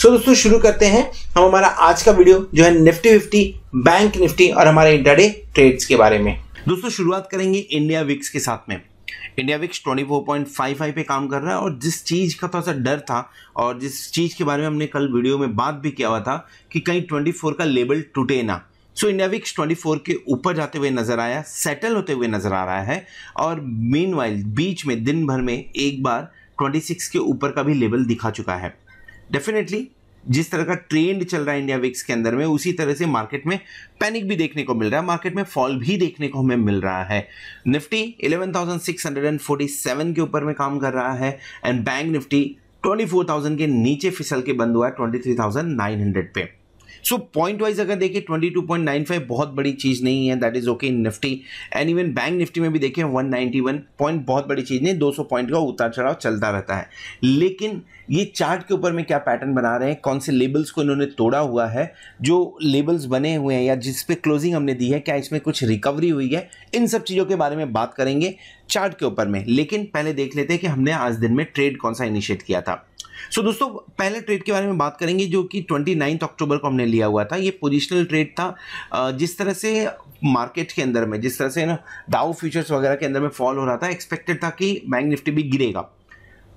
सो दोस्तों शुरू करते हैं हम हमारा आज का वीडियो जो है निफ्टी फिफ्टी बैंक निफ्टी और हमारे इंटरडे ट्रेड्स के बारे में दोस्तों शुरुआत करेंगे इंडिया विक्स के साथ में इंडिया विक्स 24.55 पे काम कर रहा है और जिस चीज़ का थोड़ा सा डर था और जिस चीज़ के बारे में हमने कल वीडियो में बात भी किया हुआ था कि कहीं 24 का लेबल टूटे ना सो इंडिया विक्स 24 के ऊपर जाते हुए नजर आया सेटल होते हुए नजर आ रहा है और मीन बीच में दिन भर में एक बार 26 के ऊपर का भी लेवल दिखा चुका है डेफिनेटली जिस तरह का ट्रेंड चल रहा है इंडिया विक्स के अंदर में उसी तरह से मार्केट में पैनिक भी देखने को मिल रहा है मार्केट में फॉल भी देखने को हमें मिल रहा है निफ्टी 11,647 के ऊपर में काम कर रहा है एंड बैंक निफ्टी 24,000 के नीचे फिसल के बंद हुआ है ट्वेंटी पे सो पॉइंट वाइज अगर देखिए फाइव बहुत बड़ी चीज़ नहीं है that is okay in Nifty and even bank Nifty में भी देखिए वन पॉइंट बहुत बड़ी चीज़ नहीं दो सौ पॉइंट का उतार चढ़ाव चलता रहता है लेकिन ये चार्ट के ऊपर में क्या पैटर्न बना रहे हैं कौन से लेबल्स को इन्होंने तोड़ा हुआ है जो लेबल्स बने हुए हैं या जिस पे क्लोजिंग हमने दी है क्या इसमें कुछ रिकवरी हुई है इन सब चीज़ों के बारे में बात करेंगे चार्ट के ऊपर में लेकिन पहले देख लेते हैं कि हमने आज दिन में ट्रेड कौन सा इनिशिएट किया था सो so, दोस्तों पहले ट्रेड के बारे में बात करेंगे जो कि ट्वेंटी नाइन्थ अक्टूबर को हमने लिया हुआ था ये पोजिशनल ट्रेड था जिस तरह से मार्केट के अंदर में जिस तरह से ना डाउ फ्यूचर्स वगैरह के अंदर में फॉल हो रहा था एक्सपेक्टेड था कि बैंक निफ्टी भी गिरेगा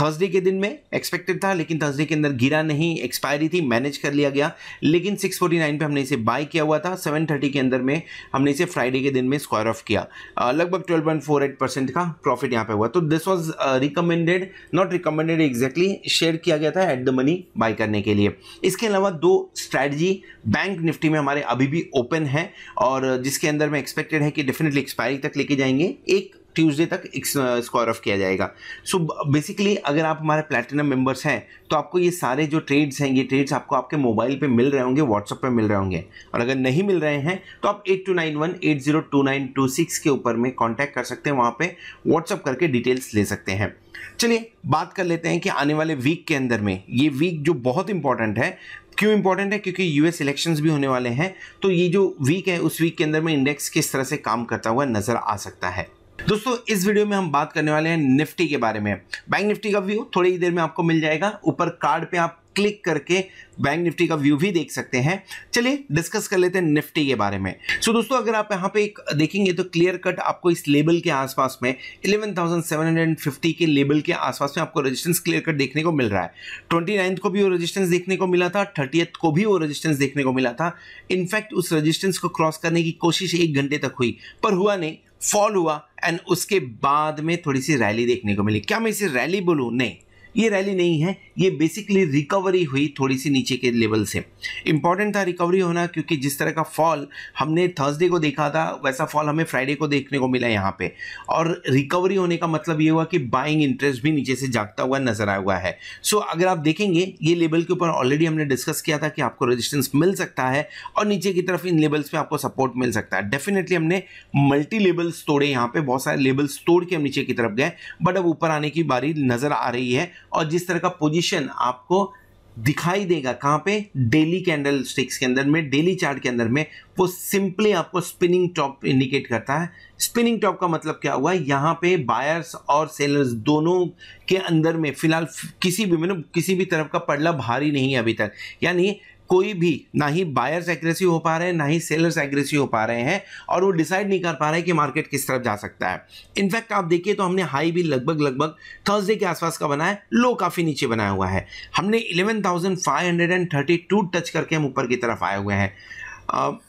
थर्सडे के दिन में एक्सपेक्टेड था लेकिन थर्सडे के अंदर गिरा नहीं एक्सपायरी थी मैनेज कर लिया गया लेकिन 649 पे हमने इसे बाय किया हुआ था 730 के अंदर में हमने इसे फ्राइडे के दिन में स्क्वायर ऑफ किया लगभग 12.48 परसेंट का प्रॉफिट यहाँ पे हुआ तो this was recommended not recommended exactly share किया गया था एट द मनी बाय करने के लिए इसके अलावा दो स्ट्रैटी बैंक निफ्टी में हमारे अभी भी ओपन है और जिसके अंदर में एक्सपेक्टेड है कि डेफिनेटली एक्सपायरी तक लेके जाएंगे एक ट्यूसडे तक स्क्वायर ऑफ किया जाएगा सो so, बेसिकली अगर आप हमारे प्लेटिनम मेंबर्स हैं तो आपको ये सारे जो ट्रेड्स हैं ये ट्रेड्स आपको आपके मोबाइल पे मिल रहे होंगे व्हाट्सअप पे मिल रहे होंगे और अगर नहीं मिल रहे हैं तो आप eight two nine one eight zero two nine two six के ऊपर में कॉन्टैक्ट कर सकते हैं वहाँ पर व्हाट्सअप करके डिटेल्स ले सकते हैं चलिए बात कर लेते हैं कि आने वाले वीक के अंदर में ये वीक जो बहुत इंपॉर्टेंट है क्यों इंपॉर्टेंट है क्योंकि यूएस इलेक्शंस भी होने वाले हैं तो ये जो वीक है उस वीक के अंदर में इंडेक्स किस तरह से काम करता हुआ नजर आ सकता है दोस्तों इस वीडियो में हम बात करने वाले हैं निफ्टी के बारे में बैंक निफ्टी का व्यू थोड़ी ही देर में आपको मिल जाएगा ऊपर कार्ड पे आप क्लिक करके बैंक निफ्टी का व्यू भी देख सकते हैं चलिए डिस्कस कर लेते हैं निफ्टी के बारे में सो so, दोस्तों अगर आप यहाँ पे एक देखेंगे तो क्लियर कट आपको इस लेवल के आसपास में 11,750 के लेबल के आसपास में आपको रेजिस्टेंस क्लियर कट देखने को मिल रहा है ट्वेंटी को भी वो रजिस्टेंस देखने को मिला था थर्टी को भी वो रजिस्टेंस देखने को मिला था इनफैक्ट उस रजिस्टेंस को क्रॉस करने की कोशिश एक घंटे तक हुई पर हुआ नहीं फॉल हुआ एंड उसके बाद में थोड़ी सी रैली देखने को मिली क्या मैं इसे रैली बोलूँ नहीं ये रैली नहीं है ये बेसिकली रिकवरी हुई थोड़ी सी नीचे के लेवल से इंपॉर्टेंट था रिकवरी होना क्योंकि जिस तरह का फॉल हमने थर्सडे को देखा था वैसा फॉल हमें फ्राइडे को देखने को मिला यहाँ पे और रिकवरी होने का मतलब ये हुआ कि बाइंग इंटरेस्ट भी नीचे से जागता हुआ नजर आया हुआ है सो so, अगर आप देखेंगे ये लेवल के ऊपर ऑलरेडी हमने डिस्कस किया था कि आपको रजिस्टेंस मिल सकता है और नीचे की तरफ इन लेवल्स पर आपको सपोर्ट मिल सकता है डेफिनेटली हमने मल्टी लेवल्स तोड़े यहाँ पे बहुत सारे लेवल्स तोड़ के हम नीचे की तरफ गए बट अब ऊपर आने की बारी नजर आ रही है और जिस तरह का पोजीशन आपको दिखाई देगा कहाँ पे डेली कैंडल स्टिक्स के अंदर में डेली चार्ट के अंदर में वो सिंपली आपको स्पिनिंग टॉप इंडिकेट करता है स्पिनिंग टॉप का मतलब क्या हुआ यहाँ पे बायर्स और सेलर्स दोनों के अंदर में फिलहाल किसी भी मतलब किसी भी तरफ का पड़ला भारी नहीं है अभी तक यानी कोई भी ना ही बायर्स एग्रेसिव हो पा रहे हैं ना ही सेलर्स एग्रेसिव हो पा रहे हैं और वो डिसाइड नहीं कर पा रहे हैं कि मार्केट किस तरफ जा सकता है इनफैक्ट आप देखिए तो हमने हाई भी लगभग लगभग थर्सडे के आसपास का बनाया लो काफ़ी नीचे बनाया हुआ है हमने टू टच करके हम ऊपर की तरफ आए हुए हैं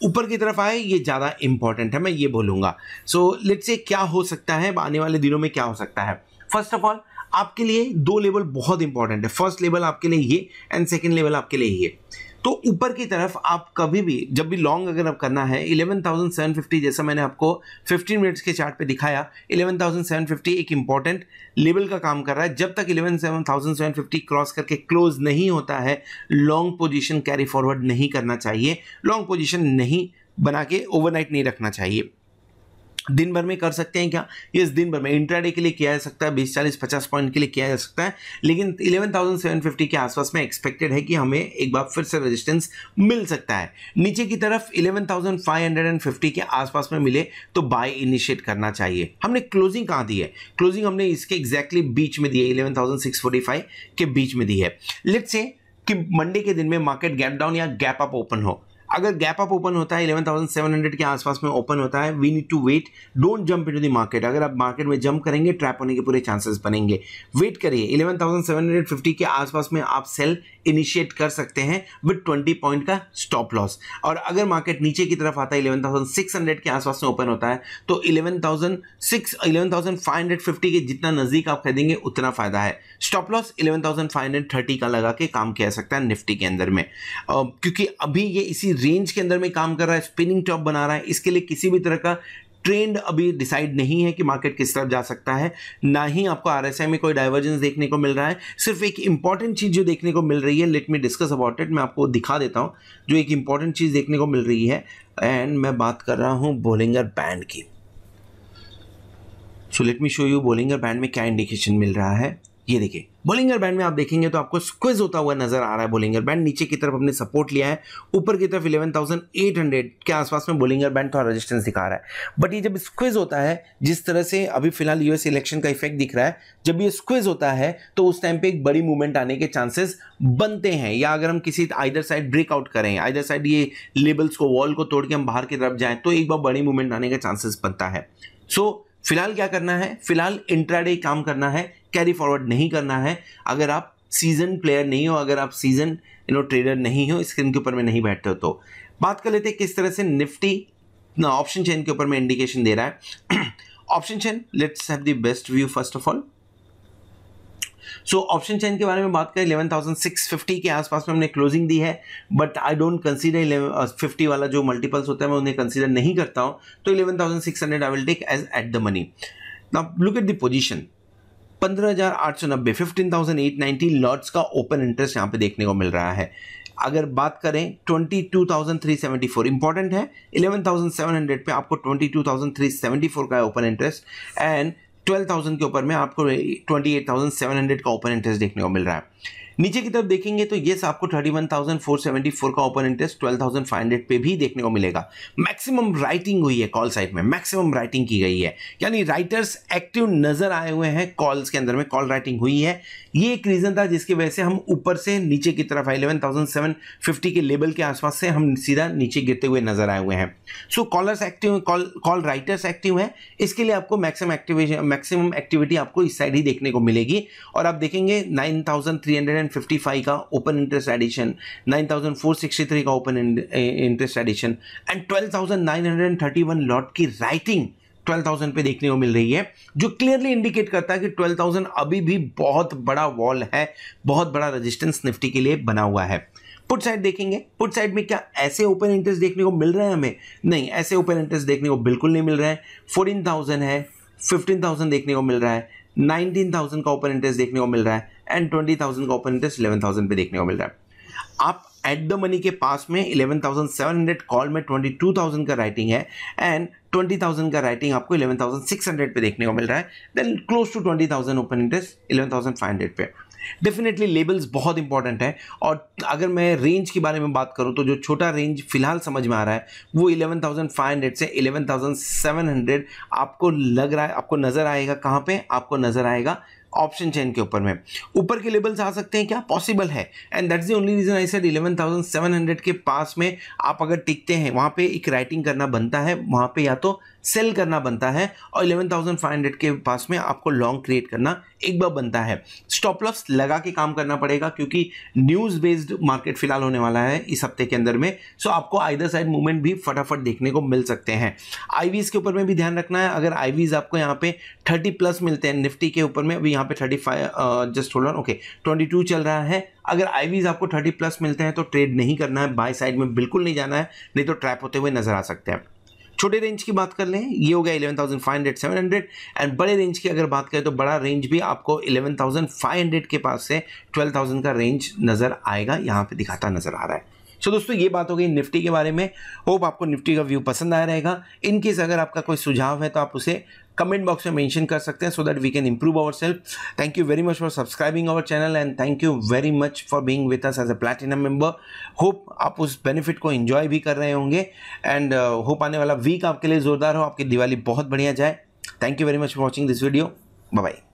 ऊपर की तरफ आए ये ज़्यादा इंपॉर्टेंट है मैं ये बोलूँगा सो लेट से क्या हो सकता है आने वाले दिनों में क्या हो सकता है फर्स्ट ऑफ ऑल आपके लिए दो लेवल बहुत इंपॉर्टेंट है फर्स्ट लेवल आपके लिए ये एंड सेकेंड लेवल आपके लिए ये तो ऊपर की तरफ आप कभी भी जब भी लॉन्ग अगर आप करना है 11,750 जैसा मैंने आपको 15 मिनट्स के चार्ट पे दिखाया 11,750 एक इंपॉर्टेंट लेवल का काम कर रहा है जब तक 11,750 क्रॉस करके क्लोज नहीं होता है लॉन्ग पोजीशन कैरी फॉरवर्ड नहीं करना चाहिए लॉन्ग पोजीशन नहीं बना के ओवरनाइट नहीं रखना चाहिए दिन भर में कर सकते हैं क्या इस दिन भर में इंट्राडे के लिए किया जा सकता है बीस चालीस पचास पॉइंट के लिए किया जा सकता है लेकिन इलेवन थाउजेंड सेवन फिफ्टी के आसपास में एक्सपेक्टेड है कि हमें एक बार फिर से रेजिस्टेंस मिल सकता है नीचे की तरफ eleven thousand five hundred and fifty के आसपास में मिले तो बाय इनिशिएट करना चाहिए हमने क्लोजिंग कहाँ दी है क्लोजिंग हमने इसके एग्जैक्टली बीच में दी है eleven thousand six forty five के बीच में दी है लेट से कि मंडे के दिन में मार्केट गैप डाउन या गैप अप ओपन हो अगर गैप अप ओपन होता है 11,700 के आसपास में ओपन होता है we need to wait don't jump into the market अगर आप मार्केट में जंप करेंगे ट्रैप होने के पूरे चांसेस बनेंगे वेट करिए 11,750 के आसपास में आप सेल इनिशिएट कर सकते हैं विद 20 पॉइंट का स्टॉप लॉस और अगर मार्केट नीचे की तरफ आता है हंड्रेड के आसपास में ओपन होता है तो हंड्रेड फिफ्टी के जितना नज़दीक आप खरीदेंगे उतना फ़ायदा है stop loss eleven thousand five hundred thirty का लगा के काम किया सकता है निफ्टी के अंदर में क्योंकि अभी ये इसी रेंज के अंदर में काम कर रहा है स्पिनिंग टॉप बना रहा है इसके लिए किसी भी तरह का ट्रेंड अभी डिसाइड नहीं है कि मार्केट किस तरफ जा सकता है ना ही आपको आर में कोई डाइवर्जेंस देखने को मिल रहा है सिर्फ एक इंपॉर्टेंट चीज़ जो देखने को मिल रही है let me discuss about it मैं आपको दिखा देता हूँ जो एक इंपॉर्टेंट चीज़ देखने को मिल रही है एंड मैं बात कर रहा हूँ बोलिंगर बैंड की so let me show you Bollinger band में क्या इंडिकेशन मिल रहा है ये देखिए बोलिंगर बैंड में आप देखेंगे तो आपको स्क्विज होता हुआ नजर आ रहा है बोलिंगर बैंड नीचे की तरफ हमने सपोर्ट लिया है ऊपर की तरफ 11,800 के आसपास में बोलिंगर बैंड थोड़ा रेजिस्टेंस दिखा रहा है बट ये जब स्क्विज होता है जिस तरह से अभी फिलहाल यूएस इलेक्शन का इफेक्ट दिख रहा है जब ये स्क्विज होता है तो उस टाइम पे एक बड़ी मूवमेंट आने के चांसेस बनते हैं या अगर हम किसी आइदर साइड ब्रेकआउट करें आइदर साइड ये लेबल्स को वॉल को तोड़ के हम बाहर की तरफ जाएं तो एक बार बड़ी मूवमेंट आने का चांसेस बनता है सो so, फिलहाल क्या करना है फिलहाल इंट्राडे काम करना है कैरी फॉरवर्ड नहीं करना है अगर आप सीजन प्लेयर नहीं हो अगर आप सीजन यू नो ट्रेडर नहीं हो स्क्रीन के ऊपर में नहीं बैठते हो तो बात कर लेते हैं किस तरह से निफ्टी ना ऑप्शन चेन के ऊपर में इंडिकेशन दे रहा है option chain let's have the best view first of all so option chain के बारे में बात करें इलेवन थाउजेंड सिक्स फिफ्टी के आसपास में हमने क्लोजिंग दी है but I don't consider eleven fifty वाला जो मल्टीपल्स होता है मैं उन्हें कंसीडर नहीं करता हूं तो eleven thousand six hundred I will take as at the money now look at the position पंद्रह हजार आठ सौ नब्बे fifteen thousand eight ninety lots का ओपन इंटरेस्ट यहाँ पे देखने को मिल रहा है अगर बात करें twenty two thousand three seventy four important है इलेवन थाउजेंड सेवन हंड्रेड पे आपको twenty two thousand three seventy four का open interest and twelve thousand के ऊपर में आपको twenty eight thousand seven hundred का ओपन इंटरेस्ट देखने को मिल रहा है नीचे की तरफ देखेंगे तो ये आपको 31,474 का ओपन इंटरेस्ट 12,500 पे भी देखने को मिलेगा मैक्सिमम राइटिंग हुई है कॉल साइट में मैक्सिमम राइटिंग की गई है यानी राइटर्स एक्टिव नजर आए हुए हैं कॉल्स के अंदर में कॉल राइटिंग हुई है ये एक रीजन था जिसकी वजह से हम ऊपर से नीचे की तरफ आए इलेवन के लेवल के आसपास से हम सीधा नीचे गिरते हुए नजर आए हुए हैं so callers active call call writers active है इसके लिए आपको मैक्सिमम एक्टिवेशन मैक्सिमम एक्टिविटी आपको इस साइड ही देखने को मिलेगी और आप देखेंगे नाइन थाउजेंड थ्री हंड्रेड 955 का ओपन इंटरेस्ट एडिशन 9463 का open interest addition and 12931 lot की राइटिंग 12,000 पे देखने को मिल रही है जो क्लियरली इंडिकेट करता है कि 12,000 अभी भी बहुत बड़ा वॉल है बहुत बड़ा रेजिस्टेंस निफ्टी के लिए बना हुआ है पुट साइड देखेंगे पुट साइड में क्या ऐसे ओपन इंटरेस्ट देखने को मिल रहे हैं हमें नहीं ऐसे ओपन इंटरेस्ट देखने को बिल्कुल नहीं मिल रहे हैं फोर्टीन है फिफ्टीन देखने को मिल रहा है 19,000 का ओपन इंटरेस्ट देखने को मिल रहा है एंड ट्वेंटी थाउजेंड का ओपन इंटरेस्ट इलेवन थाउजेंड पे देखने को मिल रहा है आप एट द मनी के पास में eleven thousand seven hundred call में ट्वेंटी टू थाउजेंड का राइटिंग है एंड ट्वेंटी थाउजेंड का राइटिंग आपको इलेवन थाउजेंड सिक्स हंड्रेड पे देखने को मिल रहा है then close to twenty thousand open interest eleven thousand five hundred पे डेफिनेटली लेबल्स बहुत इंपॉर्टेंट है और अगर मैं रेंज के बारे में बात करूं तो जो छोटा रेंज फिलहाल समझ में आ रहा है वो इलेवन थाउजेंड फाइव हंड्रेड से इलेवन थाउजेंड सेवन हंड्रेड आपको लग रहा है आपको नजर आएगा कहां पे आपको नजर आएगा ऑप्शन चेन के ऊपर में ऊपर के लेवल्स आ सकते हैं क्या पॉसिबल है and that's the only reason I said 11700 के पास में आप अगर टिकते हैं वहां पे एक राइटिंग करना बनता है वहां पे या तो सेल करना बनता है और 11,500 के पास में आपको लॉन्ग क्रिएट करना एक बार बनता है स्टॉप लॉस लगा के काम करना पड़ेगा क्योंकि न्यूज़ बेस्ड मार्केट फिलहाल होने वाला है इस हफ्ते के अंदर में सो आपको आइदर साइड मूवमेंट भी फटाफट देखने को मिल सकते हैं आईवीज के ऊपर में भी ध्यान रखना है अगर आईवीज आपको यहाँ पे थर्टी प्लस मिलते हैं निफ्टी के ऊपर में अभी तो यहाँ पे thirty five just hold on okay twenty two चल रहा है अगर आईवीज आपको थर्टी प्लस मिलते हैं तो ट्रेड नहीं करना है बाई साइड में बिल्कुल नहीं जाना है नहीं तो ट्रैप होते हुए नजर आ सकते हैं छोटे रेंज की बात कर लें ये हो गया eleven thousand five hundred seven hundred and बड़े रेंज की अगर बात करें तो बड़ा रेंज भी आपको इलेवन थाउजेंड फाइव हंड्रेड के पास से ट्वेल्व थाउजेंड का रेंज नज़र आएगा यहाँ पे दिखाता नज़र आ रहा है सो दोस्तों ये बात हो गई निफ्टी के बारे में होप आपको निफ्टी का व्यू पसंद आया रहेगा इनकेस अगर आपका कोई सुझाव है तो आप उसे कमेंट बॉक्स में मेंशन कर सकते हैं so that we can improve our self thank you very much for subscribing our channel and thank you very much for being with us as a platinum member hope आप उस benefit को enjoy भी कर रहे होंगे and hope uh, आने वाला week आपके लिए जोरदार हो आपकी दिवाली बहुत बढ़िया जाए thank you very much for watching this video bye